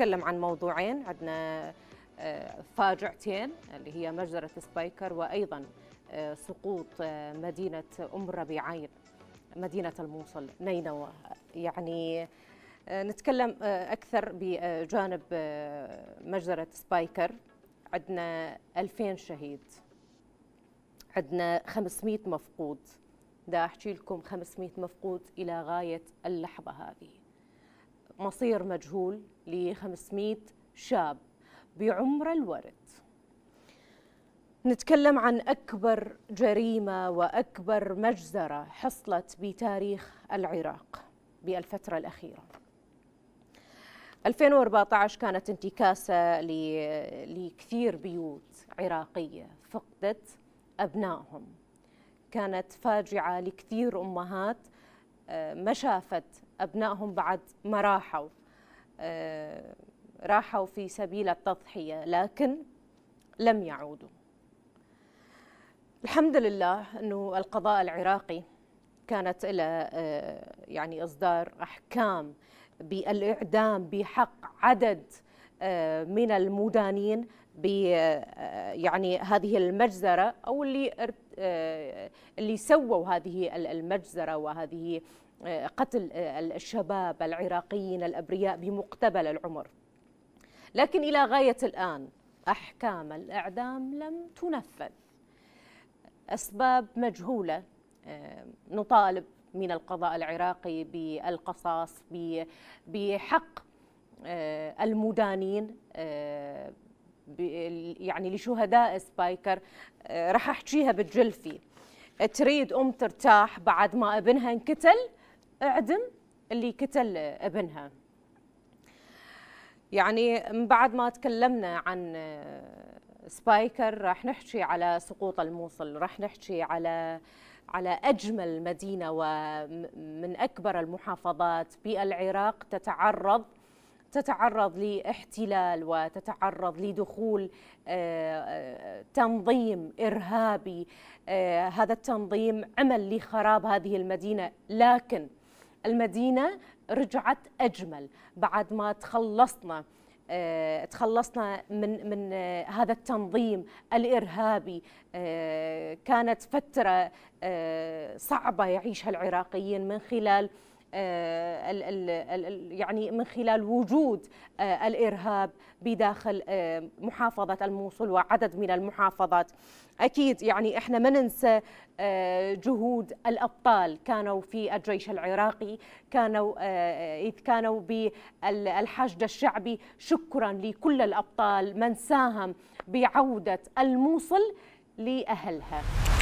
نتكلم عن موضوعين عندنا آه، فاجعتين اللي هي مجزرة سبايكر وأيضا آه، سقوط آه، مدينة أم ربيعين مدينة الموصل نينوى يعني نتكلم أكثر بجانب مجزرة سبايكر عندنا 2000 شهيد عندنا 500 مفقود دا أحكي لكم 500 مفقود إلى غاية اللحظة هذه مصير مجهول ل 500 شاب بعمر الورد نتكلم عن أكبر جريمة وأكبر مجزرة حصلت بتاريخ العراق بالفترة الأخيرة 2014 كانت انتكاسة لكثير بيوت عراقية فقدت أبنائهم كانت فاجعة لكثير أمهات ما شافت أبنائهم بعد ما راحوا آه، راحوا في سبيل التضحية لكن لم يعودوا الحمد لله أنه القضاء العراقي كانت إلى آه، يعني إصدار أحكام بالإعدام بحق عدد آه، من المدانين ب يعني هذه المجزرة أو اللي اللي سووا هذه المجزرة وهذه آه، قتل آه، الشباب العراقيين الأبرياء بمقتبل العمر لكن إلى غاية الآن أحكام الإعدام لم تنفذ أسباب مجهولة آه، نطالب من القضاء العراقي بالقصاص بحق المدانين يعني لشهداء سبايكر آه، رح احكيها بالجلفي تريد ام ترتاح بعد ما ابنها انقتل اعدم اللي قتل ابنها يعني من بعد ما تكلمنا عن آه، سبايكر راح نحكي على سقوط الموصل راح نحكي على على اجمل مدينه ومن اكبر المحافظات بالعراق تتعرض تتعرض لاحتلال وتتعرض لدخول آه، آه، تنظيم ارهابي آه، هذا التنظيم عمل لخراب هذه المدينه لكن المدينه رجعت اجمل بعد ما تخلصنا تخلصنا من من هذا التنظيم الارهابي كانت فتره صعبه يعيشها العراقيين من خلال آه، يعني من خلال وجود آه، الارهاب بداخل آه، محافظه الموصل وعدد من المحافظات اكيد يعني احنا ما ننسى جهود الابطال كانوا في الجيش العراقي كانوا اذ كانوا بالحشد الشعبي شكرا لكل الابطال من ساهم بعوده الموصل لاهلها